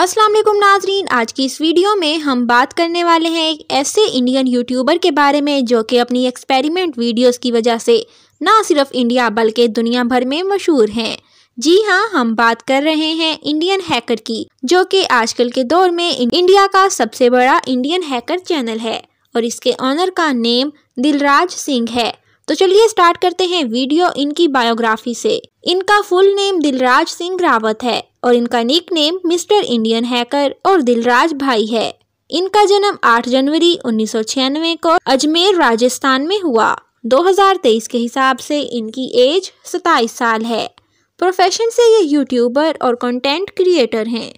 असलम नाजरीन आज की इस वीडियो में हम बात करने वाले हैं एक ऐसे इंडियन यूट्यूबर के बारे में जो कि अपनी एक्सपेरिमेंट वीडियोस की वजह से ना सिर्फ इंडिया बल्कि दुनिया भर में मशहूर हैं जी हाँ हम बात कर रहे हैं इंडियन हैकर की जो कि आजकल के दौर में इंडिया का सबसे बड़ा इंडियन हैकर चैनल है और इसके ऑनर का नेम दिलराज सिंह है तो चलिए स्टार्ट करते हैं वीडियो इनकी बायोग्राफी से इनका फुल नेम दिलराज सिंह रावत है और इनका nick name mister Indian hacker और दिलराज भाई है इनका जन्म 8 जनवरी उन्नीस को अजमेर राजस्थान में हुआ 2023 के हिसाब से इनकी एज 27 साल है प्रोफेशन से ये यूट्यूबर और कंटेंट क्रिएटर हैं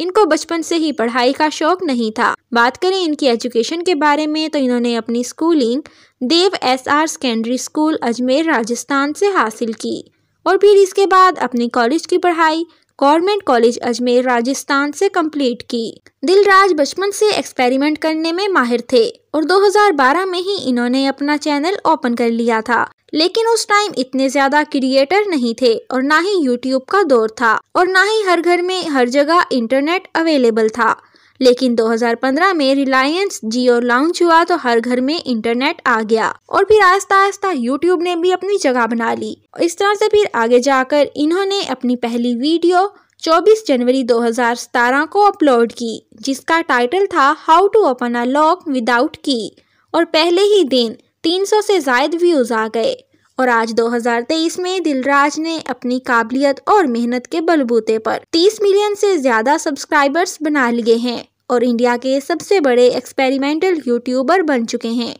इनको बचपन से ही पढ़ाई का शौक नहीं था बात करें इनकी एजुकेशन के बारे में तो इन्होंने अपनी schooling Dev S R secondary school Ajmer Rajasthan से हासिल की और फिर इसके बाद अपने कॉलेज की पढ़ाई गवर्नमेंट कॉलेज अजमेर राजस्थान से कंप्लीट की दिलराज बचपन से एक्सपेरिमेंट करने में माहिर थे और 2012 में ही इन्होंने अपना चैनल ओपन कर लिया था लेकिन उस टाइम इतने ज्यादा क्रिएटर नहीं थे और ना ही यूट्यूब का दौर था और ना ही हर घर में हर जगह इंटरनेट अवेलेबल था लेकिन 2015 में रिलायंस जियो लॉन्च हुआ तो हर घर में इंटरनेट आ गया और फिर आस्ता आस्ता यूट्यूब ने भी अपनी जगह बना ली इस तरह से फिर आगे जाकर इन्होंने अपनी पहली वीडियो 24 जनवरी 2017 को अपलोड की जिसका टाइटल था how to open a lock without key और पहले ही दिन 300 से जायद व्यूज आ गए और आज 2023 में दिलराज ने अपनी काबिलियत और मेहनत के बलबूते पर 30 मिलियन से ज्यादा सब्सक्राइबर्स बना लिए हैं और इंडिया के सबसे बड़े एक्सपेरिमेंटल यूट्यूबर बन चुके हैं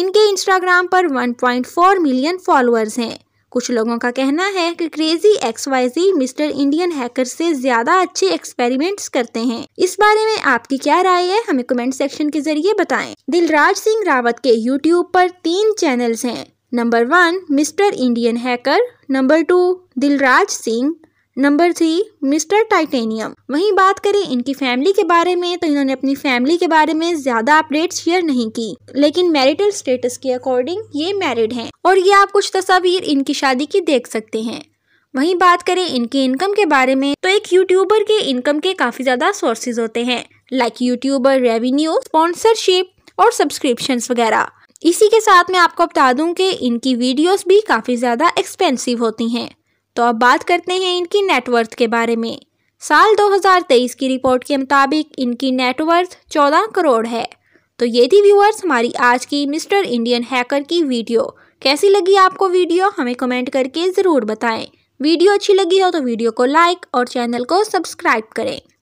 इनके इंस्टाग्राम पर 1.4 मिलियन फॉलोअर्स हैं कुछ लोगों का कहना है कि crazy X Y Z mister Indian hacker से ज्यादा अच्छे एक्सपेरिमेंट्स करते हैं इस बारे में आपकी क्या राय है हमें कमेंट सेक्शन के जरिए बताएं। दिलराज सिंह रावत के यूट्यूब पर तीन चैनल्स हैं number one mister Indian hacker number two Dilraj Singh number three mister titanium वहीं बात करें इनकी फैमिली के बारे में तो इन्होंने अपनी फैमिली के बारे में ज्यादा अपडेट शेयर नहीं की लेकिन मैरिटल स्टेटस के अकॉर्डिंग ये मैरिड हैं और ये आप कुछ तस्वीर इनकी शादी की देख सकते हैं वहीं बात करें इनके इनकम के बारे में तो एक यूट्यूबर के इनकम के काफी ज्यादा सोर्सेज होते हैं लाइक यूट्यूबर रेवेन्यू स्पॉन्सरशिप और सब्सक्रिप्शन वगैरह इसी के साथ मैं आपको बता दूं कि इनकी वीडियोस भी काफ़ी ज़्यादा एक्सपेंसिव होती हैं तो अब बात करते हैं इनकी नेटवर्थ के बारे में साल 2023 की रिपोर्ट के मुताबिक इनकी नेटवर्थ 14 करोड़ है तो ये थी व्यूअर्स हमारी आज की मिस्टर इंडियन हैकर की वीडियो कैसी लगी आपको वीडियो हमें कमेंट करके ज़रूर बताएं वीडियो अच्छी लगी हो तो वीडियो को लाइक और चैनल को सब्सक्राइब करें